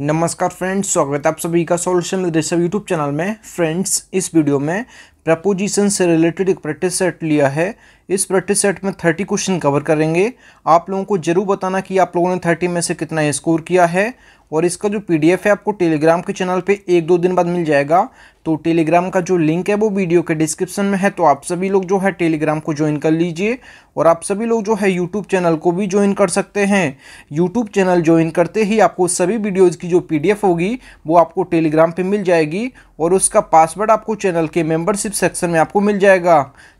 नमस्कार फ्रेंड्स स्वागत है आप सभी का सॉल्यूशन सब यूट्यूब चैनल में फ्रेंड्स इस वीडियो में प्रपोजिशन से रिलेटेड एक प्रैक्टिस सेट लिया है इस प्रैक्टिस सेट में थर्टी क्वेश्चन कवर करेंगे आप लोगों को जरूर बताना कि आप लोगों ने थर्टी में से कितना स्कोर किया है और इसका जो पीडीएफ है आपको टेलीग्राम के चैनल पे एक दो दिन बाद मिल जाएगा तो टेलीग्राम का जो लिंक है वो वीडियो के डिस्क्रिप्शन में है तो आप सभी लोग जो है टेलीग्राम को ज्वाइन कर लीजिए और आप सभी लोग जो है यूट्यूब चैनल को भी ज्वाइन कर सकते हैं यूट्यूब चैनल ज्वाइन करते ही आपको सभी वीडियोज़ की जो पी होगी वो आपको टेलीग्राम पर मिल जाएगी और उसका पासवर्ड आपको चैनल के मेम्बरशिप सेक्शन में आपको मिल जाएगा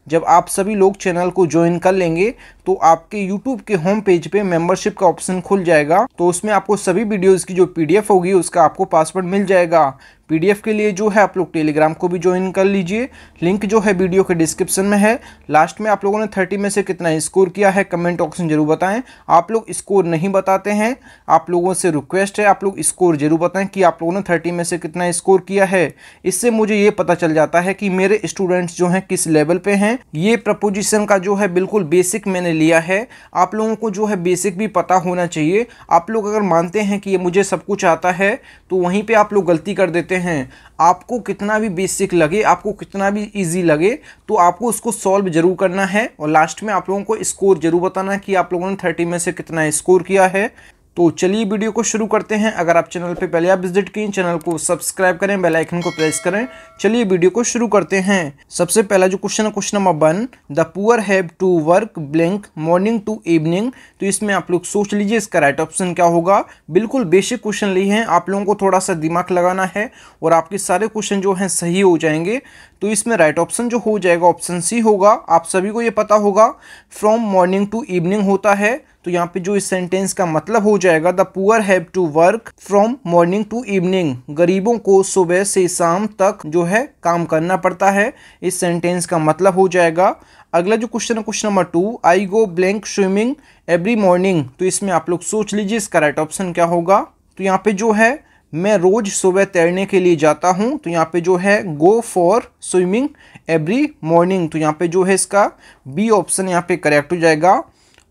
जब आप सभी लोग चैनल को ज्वाइन कर लेंगे तो आपके यूट्यूब के होम पेज पे मेंबरशिप का ऑप्शन खुल जाएगा तो उसमें आपको सभी वीडियोस की जो पीडीएफ होगी उसका आपको पासवर्ड मिल जाएगा पीडीएफ के लिए जो है आप लोग टेलीग्राम को भी ज्वाइन कर लीजिए लिंक जो है वीडियो के डिस्क्रिप्शन में है लास्ट में आप लोगों ने थर्टी में से कितना स्कोर किया है कमेंट ऑप्शन जरूर बताएं आप लोग स्कोर नहीं बताते हैं आप लोगों से रिक्वेस्ट है आप लोग स्कोर जरूर बताएं कि आप लोगों ने थर्टी में से कितना स्कोर किया है इससे मुझे ये पता चल जाता है कि मेरे स्टूडेंट्स जो हैं किस लेवल पर हैं ये प्रपोजिशन का जो है बिल्कुल बेसिक मैंने लिया है आप लोगों को जो है बेसिक भी पता होना चाहिए आप लोग अगर मानते हैं कि ये मुझे सब कुछ आता है तो वहीं पर आप लोग गलती कर देते सकते हैं आपको कितना भी बेसिक लगे आपको कितना भी इजी लगे तो आपको उसको सॉल्व जरूर करना है और लास्ट में आप लोगों को स्कोर जरूर बताना कि आप लोगों ने थर्टी में से कितना स्कोर किया है तो चलिए वीडियो को शुरू करते हैं अगर आप चैनल पे पहले आप विजिट किए चैनल को सब्सक्राइब करें बेल आइकन को प्रेस करें चलिए वीडियो को शुरू करते हैं सबसे पहला जो क्वेश्चन है question number one the poor have to work blank morning to evening तो इसमें आप लोग सोच लीजिए इसका राइट ऑप्शन क्या होगा बिल्कुल बेसिक क्वेश्चन लिए हैं आप लोगों को थोड़ा सा दिमाग लगाना है और आपके सारे क्वेश्चन जो हैं सही हो जाएंगे तो इसमें राइट ऑप्शन जो हो जाएगा ऑप्शन सी होगा आप सभी को ये पता होगा फ्रॉम मॉर्निंग टू इवनिंग होता है तो यहाँ पे जो इस सेंटेंस का मतलब हो जाएगा the poor have to work from morning to evening गरीबों को सुबह से शाम तक जो है काम करना पड़ता है इस सेंटेंस का मतलब हो जाएगा अगला जो क्वेश्चन है question number two I go blank swimming every morning तो इसमें आप लोग सोच लीजिए इसका राइट ऑप्शन क्या होगा तो यहाँ पे जो है मैं रोज़ सुबह तैरने के लिए जाता हूँ तो यहाँ पे जो है go for swimming every morning तो यहाँ पे जो है इसका बी ऑप्शन यहाँ पे करेक्ट हो जाएगा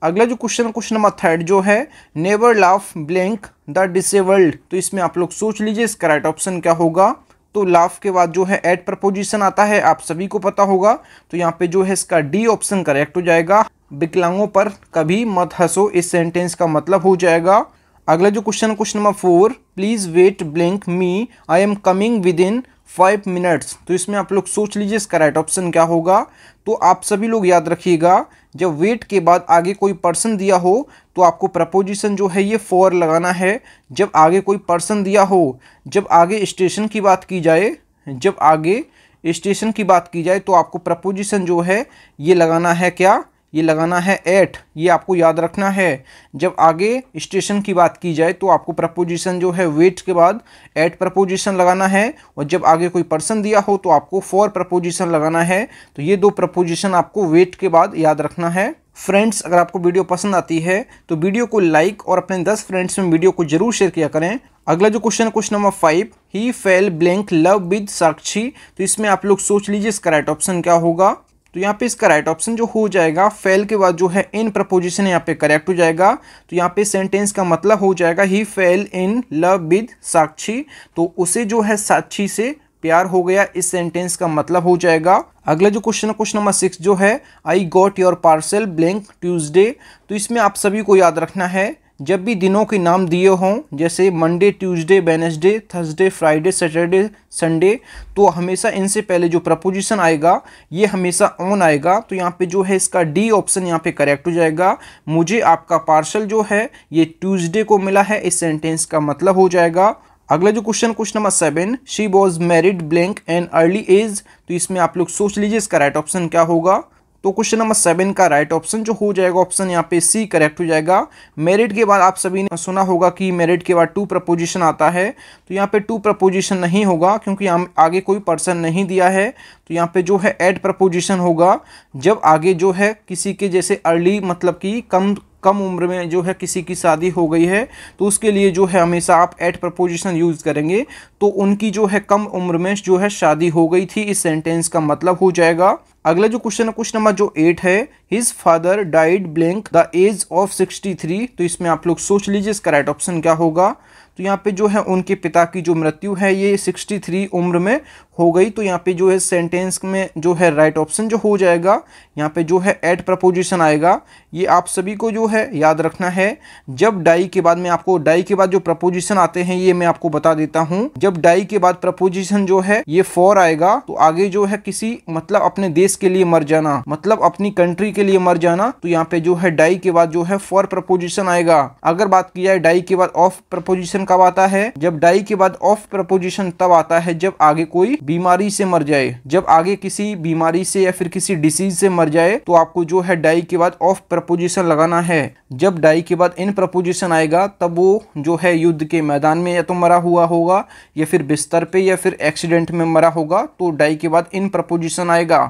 अगला जो क्वेश्चन क्वेश्चन नंबर थर्ड जो है never laugh blank the disabled तो इसमें आप लोग सोच लीजिए इसका राइट ऑप्शन क्या होगा तो लाफ के बाद जो है एट प्रपोजिशन आता है आप सभी को पता होगा तो यहाँ पे जो है इसका डी ऑप्शन करेक्ट हो जाएगा विकलांगों पर कभी मत हंसो इस सेंटेंस का मतलब हो जाएगा अगला जो question question number four please wait blank me I am coming within five minutes तो इसमें आप लोग सोच लीजिए इसका राइट ऑप्शन क्या होगा तो आप सभी लोग याद रखिएगा जब वेट के बाद आगे कोई पर्सन दिया हो तो आपको प्रपोजिशन जो है ये फॉर लगाना है जब आगे कोई पर्सन दिया हो जब आगे स्टेशन की बात की जाए जब आगे स्टेशन की बात की जाए तो आपको प्रपोजिशन जो है ये लगाना है क्या ये लगाना है एट ये आपको याद रखना है जब आगे स्टेशन की बात की जाए तो आपको प्रपोजिशन जो है वेट के बाद एट प्रपोजिशन लगाना है और जब आगे कोई पर्सन दिया हो तो आपको फॉर प्रपोजिशन लगाना है तो ये दो प्रपोजिशन आपको वेट के बाद याद रखना है फ्रेंड्स अगर आपको वीडियो पसंद आती है तो वीडियो को लाइक और अपने दस फ्रेंड्स में वीडियो को जरूर शेयर किया करें अगला जो क्वेश्चन है question number five he fell blank love with Sakshi तो इसमें आप लोग सोच लीजिए इसका राइट ऑप्शन क्या होगा तो यहाँ पे इसका राइट ऑप्शन जो हो जाएगा फेल के बाद जो है इन प्रपोजिशन यहाँ पे करेक्ट हो जाएगा तो यहाँ पे सेंटेंस का मतलब हो जाएगा he fell in love with Sakshi तो उसे जो है साक्षी से प्यार हो गया इस सेंटेंस का मतलब हो जाएगा अगला जो क्वेश्चन है क्वेश्चन नंबर सिक्स जो है I got your parcel blank Tuesday तो इसमें आप सभी को याद रखना है जब भी दिनों के नाम दिए हों जैसे Monday Tuesday Wednesday Thursday Friday Saturday Sunday तो हमेशा इनसे पहले जो प्रपोजिशन आएगा ये हमेशा ऑन आएगा तो यहाँ पे जो है इसका डी ऑप्शन यहाँ पे करेक्ट हो जाएगा मुझे आपका पार्सल जो है ये ट्यूसडे को मिला है इस सेंटेंस का मतलब हो जाएगा अगला जो question question number seven she was married blank and early age तो इसमें आप लोग सोच लीजिए इसका राइट ऑप्शन क्या होगा तो क्वेश्चन नंबर सेवन का राइट ऑप्शन जो हो जाएगा ऑप्शन यहाँ पे सी करेक्ट हो जाएगा मेरिट के बाद आप सभी ने सुना होगा कि मेरिट के बाद टू प्रपोजिशन आता है तो यहाँ पे टू प्रपोजिशन नहीं होगा क्योंकि आगे कोई पर्सन नहीं दिया है तो यहाँ पे जो है एड प्रपोजिशन होगा जब आगे जो है किसी के जैसे अर्ली मतलब कि कम कम उम्र में जो है किसी की शादी हो गई है तो उसके लिए जो है हमेशा आप एट प्रपोजिशन यूज़ करेंगे तो उनकी जो है कम उम्र में जो है शादी हो गई थी इस सेंटेंस का मतलब हो जाएगा अगला जो क्वेश्चन है क्वेश्चन नंबर जो एट है his father died blank the age of sixty three तो इसमें आप लोग सोच लीजिए इसका राइट ऑप्शन क्या होगा तो यहाँ पे जो है उनके पिता की जो मृत्यु है ये सिक्सटी थ्री उम्र में हो गई तो यहाँ पे जो है सेंटेंस में जो है राइट right ऑप्शन जो हो जाएगा यहाँ पे जो है एट प्रपोजिशन आएगा ये आप सभी को जो है याद रखना है जब डाई के बाद में आपको डाई के बाद जो प्रपोजिशन आते हैं ये मैं आपको बता देता हूँ जब डाई के बाद प्रपोजिशन जो है ये फॉर आएगा तो आगे जो है किसी मतलब अपने देश के लिए मर जाना मतलब अपनी कंट्री के लिए मर जाना तो यहाँ पे जो है डाई के बाद जो है फॉर प्रपोजिशन आएगा अगर बात की जाए डाई के बाद ऑफ प्रपोजिशन कब आता है जब डाई के बाद ऑफ प्रपोजिशन तब आता है जब आगे कोई बीमारी से मर जाए जब आगे किसी बीमारी से या फिर किसी डिसीज से मर जाए तो आपको जो है डाई के बाद ऑफ प्रपोजिशन लगाना है जब डाई के बाद इन प्रपोजिशन आएगा तब वो जो है युद्ध के मैदान में या तो मरा हुआ होगा या फिर बिस्तर पे या फिर एक्सीडेंट में मरा होगा तो डाई के बाद इन प्रपोजिशन आएगा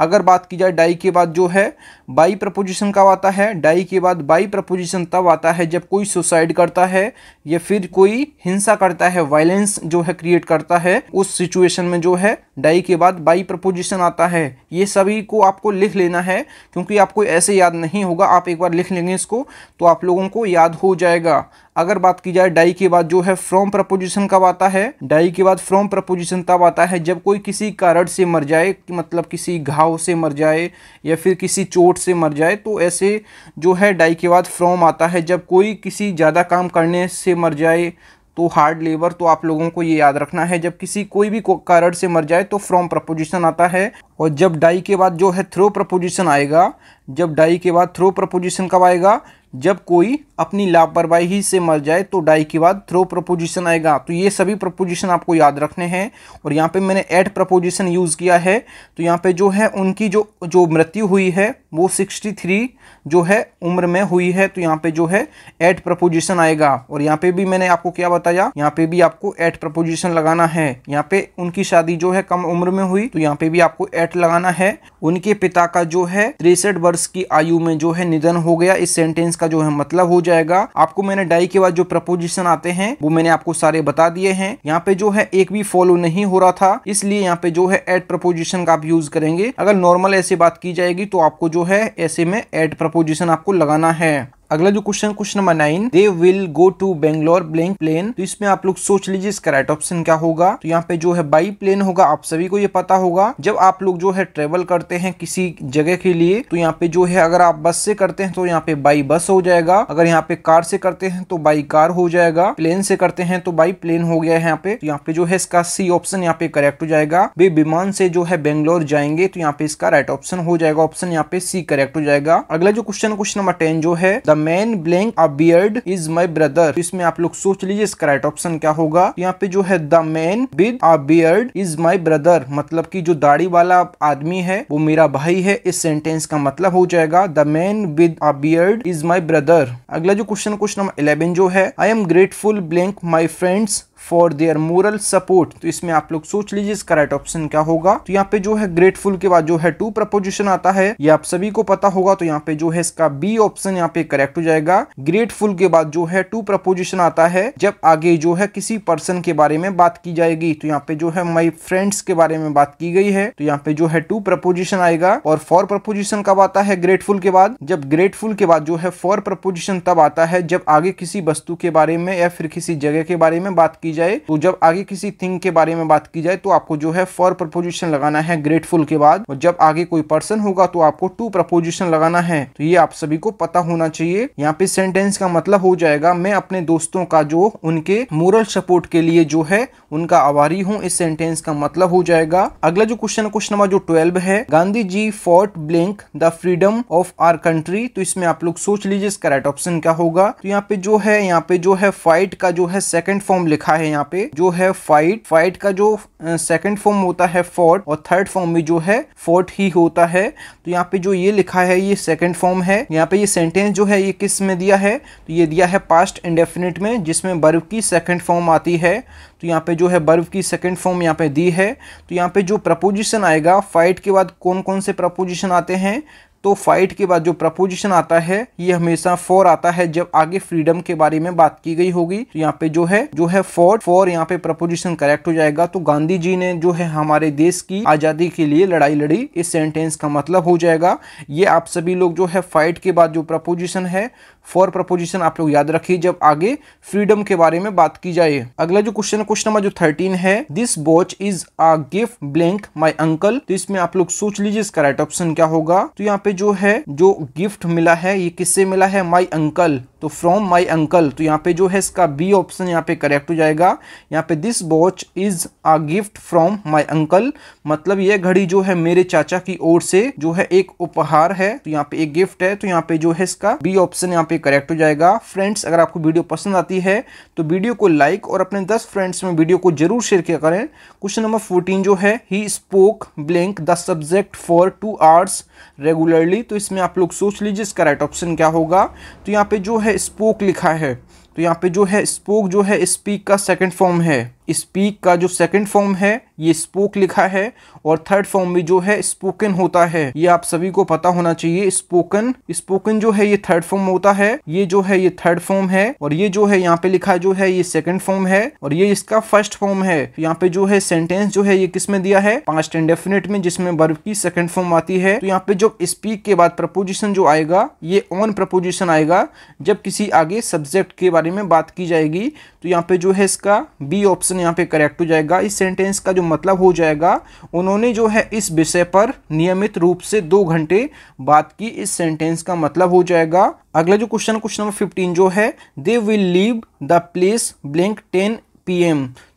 अगर बात की जाए डाई के बाद जो है बाई प्रपोजिशन कब आता है डाई के बाद बाई प्रपोजिशन तब आता है जब कोई सुसाइड करता है या फिर कोई हिंसा करता है वायलेंस जो है क्रिएट करता है उस सिचुएशन में जो है डाई के बाद बाई प्रपोजिशन आता है ये सभी को आपको लिख लेना है क्योंकि आपको ऐसे याद नहीं होगा आप एक बार लिख लेंगे इसको तो आप लोगों को याद हो जाएगा अगर बात की जाए डाई के बाद जो है फ्रॉम प्रपोजिशन कब आता है डाई के बाद फ्रॉम प्रपोजिशन तब आता है जब कोई किसी कारण से मर जाए मतलब किसी घाव घाव से मर जाए या फिर किसी चोट से मर जाए तो ऐसे जो है डाई के बाद फ्रॉम आता है जब कोई किसी ज़्यादा काम करने से मर जाए तो हार्ड लेबर तो आप लोगों को ये याद रखना है जब किसी कोई भी कारण से मर जाए तो फ्रॉम प्रपोजिशन आता है और जब डाई के बाद जो है थ्रो प्रपोजिशन आएगा जब डाई के बाद थ्रो प्रपोजिशन कब आएगा जब कोई अपनी लापरवाही से मर जाए तो डाई के बाद थ्रो प्रपोजिशन आएगा तो ये सभी प्रपोजिशन आपको याद रखने हैं और यहाँ पे मैंने एट प्रपोजिशन यूज़ किया है तो यहाँ पे जो है उनकी जो जो मृत्यु हुई है वो सिक्सटी थ्री जो है उम्र में हुई है तो यहाँ पे जो है एट प्रपोजिशन आएगा और यहाँ पे भी मैंने आपको क्या बताया यहाँ पे भी आपको एट प्रपोजिशन लगाना है यहाँ पे उनकी शादी जो है कम उम्र में हुई तो यहाँ पे भी आपको एट लगाना है उनके पिता का जो है तिरसठ वर्ष की आयु में जो है निधन हो गया इस सेंटेंस का जो है मतलब हो जाएगा आपको मैंने डाई के बाद जो प्रपोजिशन आते हैं वो मैंने आपको सारे बता दिए हैं यहाँ पे जो है एक भी फॉलो नहीं हो रहा था इसलिए यहाँ पे जो है एड प्रपोजिशन का आप यूज करेंगे अगर नॉर्मल ऐसे बात की जाएगी तो आपको जो है ऐसे में एड प्रपोजिशन आपको लगाना है अगला जो question question number nine they will go to Bangalore blank plane तो इसमें आप लोग सोच लीजिए इसका राइट ऑप्शन क्या होगा तो यहाँ पे जो है बाई प्लेन होगा आप सभी को ये पता होगा जब आप लोग जो है ट्रेवल करते हैं किसी जगह के लिए तो यहाँ पे जो है अगर आप बस से करते हैं तो यहाँ पे बाई बस हो जाएगा अगर यहाँ पे कार से करते हैं तो बाई कार हो जाएगा प्लेन से करते हैं तो बाई प्लेन हो गया है यहाँ पे तो यहाँ पे जो है इसका सी ऑप्शन यहाँ पे करेक्ट हो जाएगा वे विमान से जो है बेंगलोर जाएंगे तो यहाँ पे इसका राइट ऑप्शन हो जाएगा ऑप्शन यहाँ पे सी करेक्ट हो जाएगा अगला जो क्वेश्चन क्वेश्चन नंबर टेन जो है man blank a beard is my brother इसमें आप लोग सोच लीजिए इसका राइट ऑप्शन क्या होगा यहाँ पे जो है the man with a beard is my brother मतलब की जो दाढ़ी वाला आदमी है वो मेरा भाई है इस सेंटेंस का मतलब हो जाएगा the man with a beard is my brother अगला जो क्वेश्चन क्वेश्चन नंबर इलेवन जो है I am grateful blank my friends for their moral support तो इसमें आप लोग सोच लीजिए इसका राइट ऑप्शन क्या होगा तो यहाँ पे जो है ग्रेटफुल के बाद जो है टू प्रपोजिशन आता है ये आप सभी को पता होगा तो यहाँ पे जो है इसका बी ऑप्शन यहाँ पे करेक्ट हो जाएगा ग्रेटफुल के बाद जो है टू प्रपोजिशन आता है जब आगे जो है किसी पर्सन के बारे में बात की जाएगी तो यहाँ पे जो है माई फ्रेंड्स के बारे में बात की गई है तो यहाँ पे जो है टू प्रपोजिशन आएगा और फॉर प्रपोजिशन कब आता है ग्रेटफुल के बाद जब ग्रेटफुल के बाद जो है फॉर प्रपोजिशन तब आता है जब आगे किसी वस्तु के बारे में या फिर किसी जगह के बारे में बात की की जाए तो जब आगे किसी थिंग के बारे में बात की जाए तो आपको जो है फॉर प्रपोजिशन लगाना है ग्रेटफुल के बाद और जब आगे कोई पर्सन होगा तो आपको टू प्रपोजिशन लगाना है तो ये आप सभी को पता होना चाहिए यहाँ पे सेंटेंस का मतलब हो जाएगा मैं अपने दोस्तों का जो उनके मोरल सपोर्ट के लिए जो है उनका आभारी हूँ इस सेंटेंस का मतलब हो जाएगा अगला जो क्वेश्चन क्वेश्चन नंबर जो ट्वेल्व है Gandhi ji fought blank the freedom of our country तो इसमें आप लोग सोच लीजिए इसका राइट ऑप्शन क्या होगा तो यहाँ पे जो है यहाँ पे जो है फाइट का जो है सेकेंड फॉर्म लिखा है यहाँ पे जो है फाइट फाइट का जो सेकंड फॉर्म होता है फोर्ट और थर्ड फॉर्म में जो है फोर्ट ही होता है तो यहाँ पे जो ये लिखा है ये सेकंड फॉर्म है यहाँ पे ये सेंटेंस जो है ये किस में दिया है तो ये दिया है पास्ट इंडेफिनिट में जिसमें वर्ब की सेकेंड फॉर्म आती है तो यहाँ पे जो है बर्व की सेकंड फॉर्म यहाँ पे दी है तो यहाँ पे जो प्रपोजिशन आएगा फाइट के बाद कौन कौन से प्रपोजिशन आते हैं तो फाइट के बाद जो प्रपोजिशन आता है ये हमेशा फॉर आता है जब आगे फ्रीडम के बारे में बात की गई होगी तो यहाँ पे जो है जो है फॉर फॉर यहाँ पे प्रपोजिशन करेक्ट हो जाएगा तो गांधी जी ने जो है हमारे देश की आजादी के लिए लड़ाई लड़ी इस सेंटेंस का मतलब हो जाएगा ये आप सभी लोग जो है फाइट के बाद जो प्रपोजिशन है फॉर प्रपोजिशन आप लोग याद रखिए जब आगे फ्रीडम के बारे में बात की जाए अगला जो क्वेश्चन क्वेश्चन नंबर जो थर्टीन है this watch is a gift blank my uncle तो इसमें आप लोग सोच लीजिए इसका राइट ऑप्शन क्या होगा तो यहाँ पे पे जो है जो गिफ्ट मिला है ये किससे मिला है माई अंकल तो फ्रॉम माई अंकल तो यहाँ पे जो है इसका बी ऑप्शन यहाँ पे करेक्ट हो जाएगा यहाँ पे this watch is a gift from my uncle मतलब यह घड़ी जो है मेरे चाचा की ओर से जो है एक उपहार है तो यहाँ पे एक गिफ्ट है तो यहाँ पे जो है इसका बी ऑप्शन यहाँ पे करेक्ट हो जाएगा फ्रेंड्स अगर आपको वीडियो पसंद आती है तो वीडियो को लाइक और अपने दस फ्रेंड्स में वीडियो को जरूर शेयर किया करें क्वेश्चन नंबर फोर्टीन जो है he spoke blank the subject for two hours regularly तो इसमें आप लोग सोच लीजिए इसका राइट ऑप्शन क्या होगा तो यहाँ पे जो है है स्पोक लिखा है तो यहाँ पे जो है स्पोक जो है स्पीक का सेकंड फॉर्म है स्पीक का जो सेकंड फॉर्म है ये स्पोक लिखा है और थर्ड फॉर्म में जो है स्पोकन होता है ये आप सभी को पता होना चाहिए स्पोकन स्पोकन जो है ये थर्ड फॉर्म होता है ये जो है ये थर्ड फॉर्म है और ये जो है यहाँ पे लिखा जो है ये सेकंड फॉर्म है और ये इसका फर्स्ट फॉर्म है यहाँ पे जो है सेंटेंस जो है ये किसमें दिया है पास्ट इंडेफिनेट में जिसमें वर्ब की सेकेंड फॉर्म आती है तो यहाँ पे जब स्पीक के बाद प्रपोजिशन जो आएगा ये ऑन प्रपोजिशन आएगा जब किसी आगे सब्जेक्ट के बारे में बात की जाएगी तो यहाँ पे जो है इसका बी ऑप्शन ऑप्शन यहाँ पे करेक्ट हो जाएगा इस सेंटेंस का जो मतलब हो जाएगा उन्होंने जो है इस विषय पर नियमित रूप से दो घंटे बात की इस सेंटेंस का मतलब हो जाएगा अगला जो क्वेश्चन क्वेश्चन नंबर फिफ्टीन जो है they will leave the place blank ten P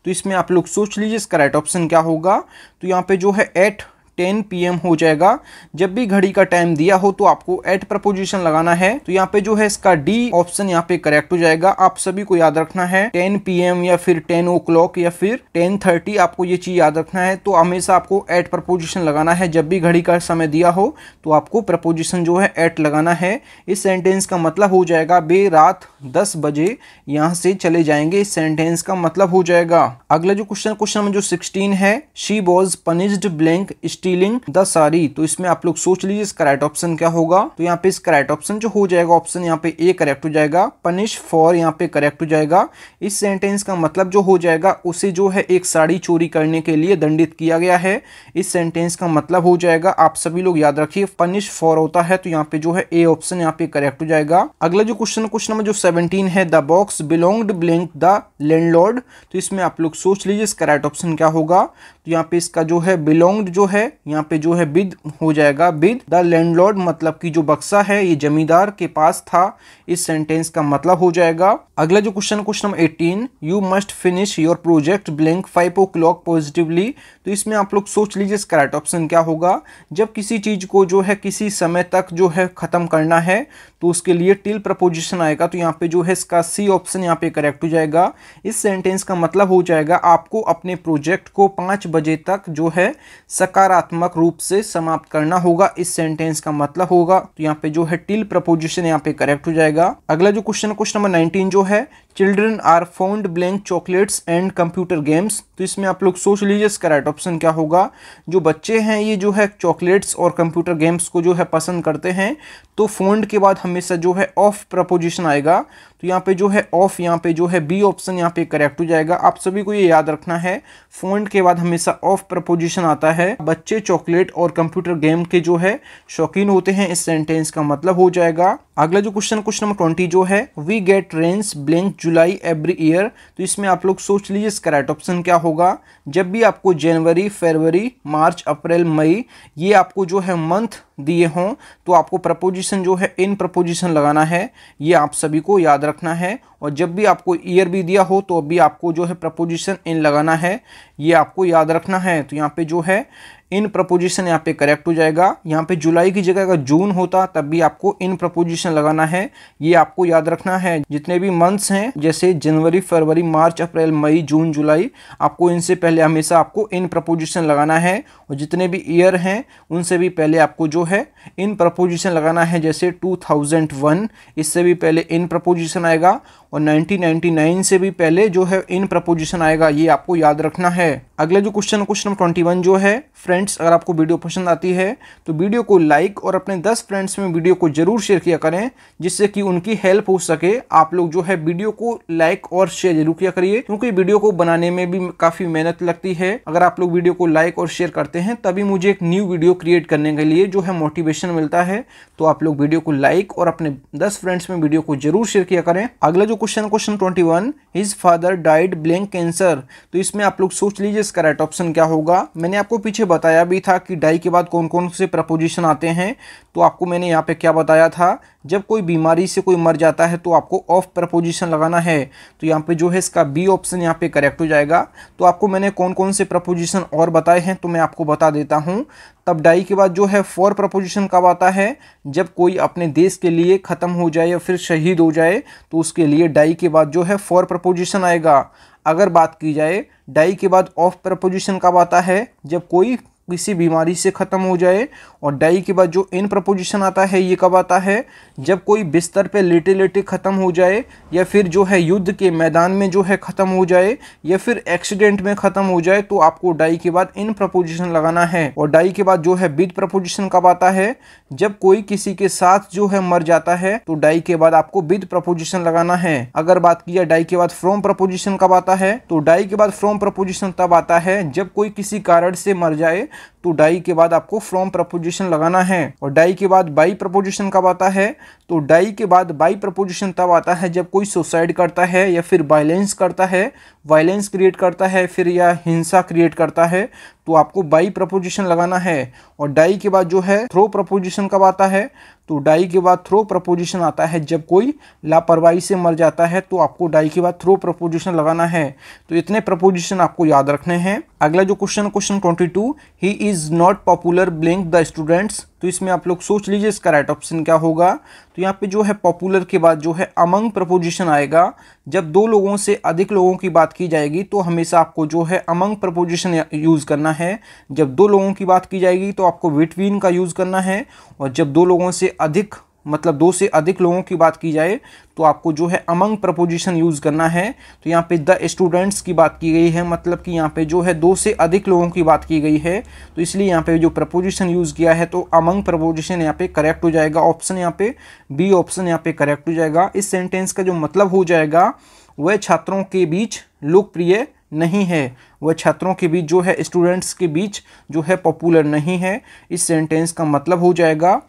तो इसमें आप लोग सोच लीजिए इसका राइट ऑप्शन क्या होगा तो यहाँ पे जो है एट टेन पी हो जाएगा जब भी घड़ी का टाइम दिया हो तो आपको एट प्रपोजिशन लगाना है तो यहाँ पे जो है इसका डी ऑप्शन यहाँ पे करेक्ट हो जाएगा आप सभी को याद रखना है टेन पी या फिर टेन ओ क्लॉक या फिर टेन थर्टी आपको ये चीज याद रखना है तो हमेशा आपको एट प्रपोजिशन लगाना है जब भी घड़ी का समय दिया हो तो आपको प्रपोजिशन जो है एट लगाना है इस सेंटेंस का मतलब हो जाएगा बे रात दस बजे यहाँ से चले जाएंगे इस सेंटेंस का मतलब हो जाएगा अगला जो क्वेश्चन क्वेश्चन नंबर जो सिक्सटीन है she was punished blank steel ceiling the sari तो इसमें आप लोग सोच लीजिए इसका राइट ऑप्शन क्या होगा तो यहाँ पे इसका राइट ऑप्शन जो हो जाएगा ऑप्शन यहाँ पे ए करेक्ट हो जाएगा पनिश फॉर यहाँ पे करेक्ट हो जाएगा इस सेंटेंस का मतलब जो हो जाएगा उसे जो है एक साड़ी चोरी करने के लिए दंडित किया गया है इस सेंटेंस का मतलब हो जाएगा आप सभी लोग याद रखिए पनिश फॉर होता है तो यहाँ पे जो है ए ऑप्शन यहाँ पे करेक्ट हो जाएगा अगला जो क्वेश्चन क्वेश्चन नंबर जो सेवनटीन है the box belonged blank the landlord तो इसमें आप लोग सोच लीजिए इसका राइट ऑप्शन क्या होगा तो यहाँ पे इसका जो है बिलोंग्ड जो है यहाँ पे जो है विद हो जाएगा विद द लैंडलॉर्ड मतलब कि जो बक्सा है ये जमींदार के पास था इस सेंटेंस का मतलब हो जाएगा अगला जो question question number eighteen you must finish your project blank five o'clock positively तो इसमें आप लोग सोच लीजिए इसका राइट ऑप्शन क्या होगा जब किसी चीज़ को जो है किसी समय तक जो है ख़त्म करना है तो उसके लिए टिल प्रपोजिशन आएगा तो यहाँ पे जो है इसका सी ऑप्शन यहाँ पे करेक्ट हो जाएगा इस सेंटेंस का मतलब हो जाएगा आपको अपने प्रोजेक्ट को पाँच बजे तक जो है सकारा नकारात्मक रूप से समाप्त करना होगा इस सेंटेंस का मतलब होगा तो यहाँ पे जो है टिल प्रपोजिशन यहाँ पे करेक्ट हो जाएगा अगला जो क्वेश्चन क्वेश्चन नंबर नाइनटीन जो है children are found blank chocolates and computer games तो इसमें आप लोग सोच लीजिए इसका राइट ऑप्शन क्या होगा जो बच्चे हैं ये जो है चॉकलेट्स और कंप्यूटर गेम्स को जो है पसंद करते हैं तो फोन्ड के बाद हमेशा जो है ऑफ प्रपोजिशन आएगा तो यहाँ पे जो है ऑफ यहाँ पे जो है बी ऑप्शन यहाँ पे करेक्ट हो जाएगा आप सभी को ये याद रखना है फोन्ड के बाद हमेशा ऑफ प्रपोजिशन आता है बच्चे चॉकलेट और कंप्यूटर गेम के जो है शौकीन होते हैं इस सेंटेंस का मतलब हो जाएगा अगला जो क्वेश्चन क्वेश्चन नंबर ट्वेंटी जो है we get rains blank July every year तो इसमें आप लोग सोच लीजिए इसका राइट ऑप्शन क्या होगा जब भी आपको जनवरी फरवरी मार्च अप्रैल मई ये आपको जो है मंथ दिए हों तो आपको प्रपोजिशन जो है इन प्रपोजिशन लगाना है ये आप सभी को याद रखना है और जब भी आपको ईयर भी दिया हो तो अभी आपको जो है प्रपोजिशन इन लगाना है ये आपको याद रखना है तो यहाँ पे जो है इन प्रपोजिशन यहाँ पे करेक्ट हो जाएगा यहाँ पे जुलाई की जगह अगर जून होता तब भी आपको इन प्रपोजिशन लगाना है ये आपको याद रखना है जितने भी मंथ्स हैं जैसे जनवरी फरवरी मार्च अप्रैल मई जून जुलाई आपको इनसे पहले हमेशा आपको इन प्रपोजिशन लगाना है और जितने भी ईयर हैं उनसे भी पहले आपको जो है इन प्रपोजिशन लगाना है जैसे 2001 इससे भी पहले इन प्रपोजिशन आएगा और 1999 से भी पहले जो है इन प्रपोजिशन आएगा ये आपको याद रखना है अगला जो क्वेश्चन क्वेश्चन नंबर ट्वेंटी जो है फ्रेंड्स अगर आपको वीडियो पसंद आती है तो वीडियो को लाइक और अपने 10 फ्रेंड्स में वीडियो को जरूर शेयर किया करें जिससे कि उनकी हेल्प हो सके आप लोग जो है वीडियो को लाइक और शेयर जरूर किया करिए क्योंकि वीडियो को बनाने में भी काफ़ी मेहनत लगती है अगर आप लोग वीडियो को लाइक और शेयर करते हैं तभी मुझे एक न्यू वीडियो क्रिएट करने के लिए जो है मोटिवेशन मिलता है तो आप लोग वीडियो को लाइक और अपने दस फ्रेंड्स में वीडियो को जरूर शेयर किया करें अगला जो question question twenty one his father died blank cancer तो इसमें आप लोग सोच लीजिए इसका राइट ऑप्शन क्या होगा मैंने आपको पीछे बताया भी था कि डाई के बाद कौन कौन से प्रपोजिशन आते हैं तो आपको मैंने यहाँ पे क्या बताया था जब कोई बीमारी से कोई मर जाता है तो आपको ऑफ प्रपोजिशन लगाना है तो यहाँ पे जो है इसका बी ऑप्शन यहाँ पे करेक्ट हो जाएगा तो आपको मैंने कौन कौन से प्रपोजिशन और बताए हैं तो मैं आपको बता देता हूँ तब डाई के बाद जो है फॉर प्रपोजिशन कब आता है जब कोई अपने देश के लिए ख़त्म हो जाए या फिर शहीद हो जाए तो उसके लिए डाई के बाद जो है फॉर प्रपोजिशन आएगा अगर बात की जाए डाई के बाद ऑफ प्रपोजिशन कब आता है जब कोई किसी बीमारी से ख़त्म हो जाए और डाई के बाद जो इन प्रपोजिशन आता है ये कब आता है जब कोई बिस्तर पे लेटे लेटे ख़त्म हो जाए या फिर जो है युद्ध के मैदान में जो है ख़त्म हो जाए या फिर एक्सीडेंट में ख़त्म हो जाए तो आपको डाई के बाद इन प्रपोजिशन लगाना है और डाई के बाद जो है बिद प्रपोजिशन कब आता है जब कोई किसी के साथ जो है मर जाता है तो डाई के बाद आपको बिद प्रपोजिशन लगाना है अगर बात किया डाई के बाद फ्रॉम प्रपोजिशन कब आता है तो डाई के बाद फ्रॉम प्रपोजिशन तब आता है जब कोई किसी कारण से मर जाए तो डाई के बाद आपको फ्रॉम प्रपोजिशन लगाना है और डाई के बाद बाई प्रपोजिशन कब आता है तो डाई के बाद बाई प्रपोजिशन तब आता है जब कोई सुसाइड करता है या फिर बाइलेंस करता है वायलेंस क्रिएट करता है फिर या हिंसा क्रिएट करता है तो आपको बाई प्रपोजिशन लगाना है और डाई के बाद जो है थ्रो प्रपोजिशन कब आता है तो डाई के बाद थ्रो प्रपोजिशन आता है जब कोई लापरवाही से मर जाता है तो आपको डाई के बाद थ्रो प्रपोजिशन लगाना है तो इतने प्रपोजिशन आपको याद रखने हैं अगला जो question question twenty two he is not popular blank the students तो इसमें आप लोग सोच लीजिए इसका राइट ऑप्शन क्या होगा तो यहाँ पे जो है पॉपुलर के बाद जो है अमंग प्रपोजिशन आएगा जब दो लोगों से अधिक लोगों की बात की जाएगी तो हमेशा आपको जो है अमंग प्रपोजिशन यूज़ करना है जब दो लोगों की बात की जाएगी तो आपको विटवीन का यूज़ करना है और जब दो लोगों से अधिक मतलब दो से अधिक लोगों की बात की जाए तो आपको जो है अमंग प्रपोजिशन यूज़ करना है तो यहाँ पे द स्टूडेंट्स की बात की गई है मतलब कि यहाँ पे जो है दो से अधिक लोगों की बात की गई है तो इसलिए यहाँ पे जो प्रपोजिशन यूज़ किया है तो अमंग प्रपोजिशन यहाँ पे करेक्ट हो जाएगा ऑप्शन यहाँ पे बी ऑप्शन यहाँ पे करेक्ट हो जाएगा इस सेंटेंस का जो मतलब हो जाएगा वह छात्रों के बीच लोकप्रिय नहीं है वह छात्रों के बीच जो है स्टूडेंट्स के बीच जो है पॉपुलर नहीं है इस सेंटेंस का मतलब हो जाएगा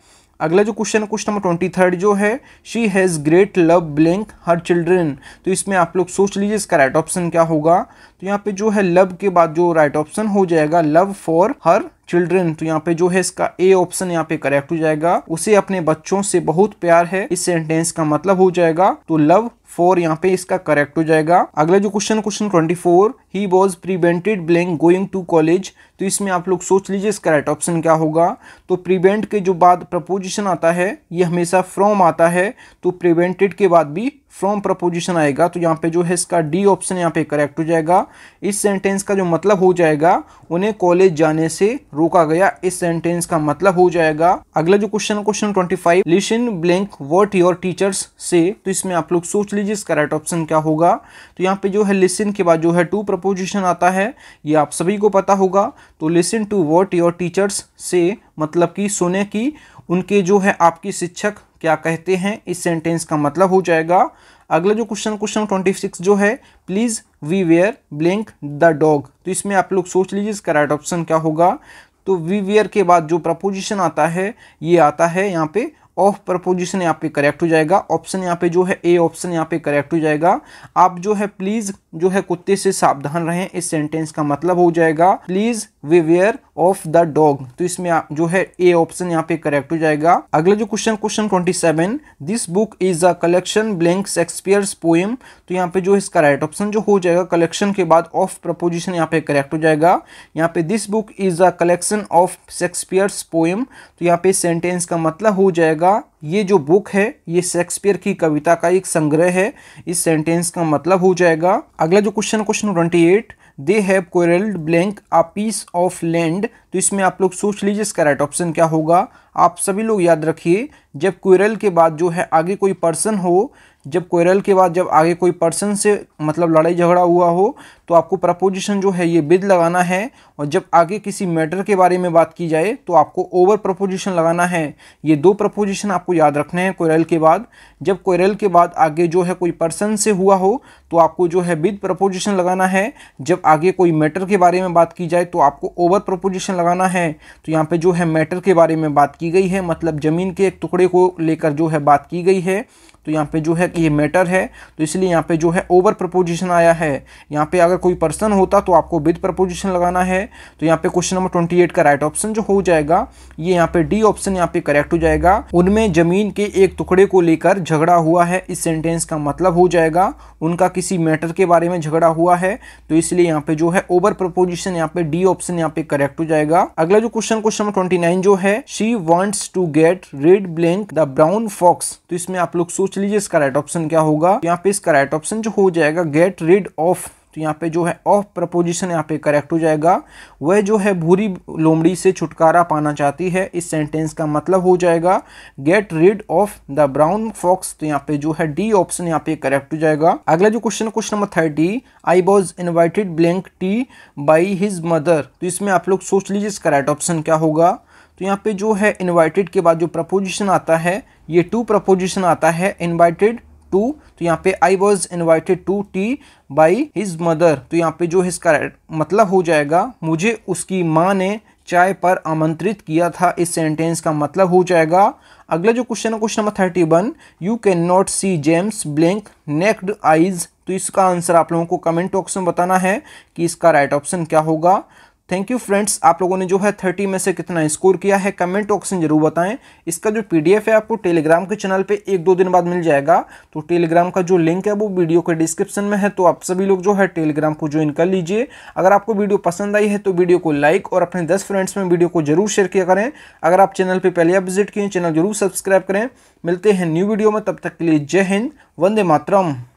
अगला जो क्वेश्चन है क्वेश्चन नंबर ट्वेंटी थर्ड जो है she has great love blank her children तो इसमें आप लोग सोच लीजिए इसका राइट ऑप्शन क्या होगा तो यहाँ पे जो है लव के बाद जो राइट ऑप्शन हो जाएगा लव फॉर हर चिल्ड्रन तो यहाँ पे जो है इसका ए ऑप्शन यहाँ पे करेक्ट हो जाएगा उसे अपने बच्चों से बहुत प्यार है इस सेंटेंस का मतलब हो जाएगा तो लव फोर यहाँ पे इसका करेक्ट हो जाएगा अगला जो question question twenty four he was prevented blank going to college तो इसमें आप लोग सोच लीजिए इसका राइट ऑप्शन क्या होगा तो प्रिवेंट के जो बाद प्रपोजिशन आता है ये हमेशा फ्रॉम आता है तो प्रिवेंटेड के बाद भी फ्रॉम प्रपोजिशन आएगा तो यहाँ पे जो है इसका डी ऑप्शन यहाँ पे करेक्ट हो जाएगा इस सेंटेंस का जो मतलब हो जाएगा उन्हें कॉलेज जाने से रोका गया इस सेंटेंस का मतलब हो जाएगा अगला जो question question twenty five listen blank what your teachers say तो इसमें आप लोग सोच लीजिए इसका राइट ऑप्शन क्या होगा तो यहाँ पे जो है लिसन के बाद जो है टू प्रपोजिशन आता है ये आप सभी को पता होगा तो listen to what your teachers say मतलब कि सुने की उनके जो है आपकी शिक्षक क्या कहते हैं इस सेंटेंस का मतलब हो जाएगा अगला जो क्वेश्चन क्वेश्चन ट्वेंटी सिक्स जो है please beware blank the dog तो इसमें आप लोग सोच लीजिए इसका राइट ऑप्शन क्या होगा तो वी वेयर के बाद जो प्रपोजिशन आता है ये आता है यहाँ पे ऑफ प्रपोजिशन यहाँ पे करेक्ट हो जाएगा ऑप्शन यहाँ पे जो है ए ऑप्शन यहाँ पे करेक्ट हो जाएगा आप जो है प्लीज़ जो है कुत्ते से सावधान रहें इस सेंटेंस का मतलब हो जाएगा please beware of the dog तो इसमें जो है ए ऑप्शन यहाँ पे करेक्ट हो जाएगा अगला जो question question twenty seven this book is a collection blank Shakespeare's poem तो यहाँ पे जो इसका राइट ऑप्शन जो हो जाएगा कलेक्शन के बाद ऑफ प्रपोजिशन यहाँ पे करेक्ट हो जाएगा यहाँ पे this book is a collection of Shakespeare's poem तो यहाँ पे सेंटेंस का मतलब हो जाएगा जाएगा ये जो बुक है ये शेक्सपियर की कविता का एक संग्रह है इस सेंटेंस का मतलब हो जाएगा अगला जो question question twenty eight they have quarrelled blank a piece of land तो इसमें आप लोग सोच लीजिए इसका राइट ऑप्शन क्या होगा आप सभी लोग याद रखिए जब क्वेरल के बाद जो है आगे कोई पर्सन हो जब कोयरल के बाद जब आगे कोई पर्सन से मतलब लड़ाई झगड़ा हुआ हो तो आपको प्रपोजिशन जो है ये विद लगाना है और जब आगे किसी मैटर के बारे में बात की जाए तो आपको ओवर प्रपोजिशन लगाना है ये दो प्रपोजिशन आपको याद रखने हैं कोयरल के बाद जब कोयरल के बाद आगे जो है कोई पर्सन से हुआ हो तो आपको जो है विद प्रपोजिशन लगाना है जब आगे कोई मैटर के बारे में बात की जाए तो आपको ओवर प्रपोजिशन लगाना है तो यहाँ पर जो है मैटर के बारे में बात की गई है मतलब ज़मीन के एक टुकड़े को लेकर जो है बात की गई है तो यहाँ पे जो है ये मैटर है तो इसलिए यहाँ पे जो है ओवर प्रपोजिशन आया है यहाँ पे अगर कोई पर्सन होता तो आपको विद प्रपोजिशन लगाना है तो यहाँ पे क्वेश्चन नंबर ट्वेंटी एट का राइट ऑप्शन जो हो जाएगा ये यहाँ पे डी ऑप्शन यहाँ पे करेक्ट हो जाएगा उनमें जमीन के एक टुकड़े को लेकर झगड़ा हुआ है इस सेंटेंस का मतलब हो जाएगा उनका किसी मैटर के बारे में झगड़ा हुआ है तो इसलिए यहाँ पे जो है ओवर प्रपोजिशन यहाँ पे डी ऑप्शन यहाँ पे करेक्ट हो जाएगा अगला जो क्वेश्चन क्वेश्चन नंबर ट्वेंटी जो है she wants to get rid blank the brown fox तो इसमें आप लोग सोच लीजिए इसका राइट ऑप्शन क्या होगा यहाँ पे इसका राइट ऑप्शन जो हो जाएगा गेट रेड ऑफ तो यहाँ पे जो है ऑफ प्रपोजिशन यहाँ पे करेक्ट हो जाएगा वह जो है भूरी लोमड़ी से छुटकारा पाना चाहती है इस सेंटेंस का मतलब हो जाएगा get rid of the brown fox तो यहाँ पे जो है डी ऑप्शन यहाँ पे करेक्ट हो जाएगा अगला जो question question number thirty I was invited blank tea by his mother तो इसमें आप लोग सोच लीजिए इसका राइट ऑप्शन क्या होगा तो यहाँ पे जो है इन्वाइटेड के बाद जो प्रपोजिशन आता है ये टू प्रपोजिशन आता है इन्वाइटेड टू तो यहाँ पे I was invited to tea by his mother तो यहाँ पे जो इसका मतलब हो जाएगा मुझे उसकी माँ ने चाय पर आमंत्रित किया था इस सेंटेंस का मतलब हो जाएगा अगला जो क्वेश्चन है question number thirty one you can not see germs blank naked eyes तो इसका आंसर आप लोगों को कमेंट बॉक्स में बताना है कि इसका राइट right ऑप्शन क्या होगा थैंक यू फ्रेंड्स आप लोगों ने जो है थर्टी में से कितना स्कोर किया है कमेंट ऑप्शन जरूर बताएं इसका जो पीडीएफ है आपको टेलीग्राम के चैनल पे एक दो दिन बाद मिल जाएगा तो टेलीग्राम का जो लिंक है वो वीडियो के डिस्क्रिप्शन में है तो आप सभी लोग जो है टेलीग्राम को ज्वाइन कर लीजिए अगर आपको वीडियो पसंद आई है तो वीडियो को लाइक और अपने दस फ्रेंड्स में वीडियो को जरूर शेयर किया करें अगर आप चैनल पर पहले आप विजिट किए चैनल जरूर सब्सक्राइब करें मिलते हैं न्यू वीडियो में तब तक के लिए जय हिंद वंदे मातरम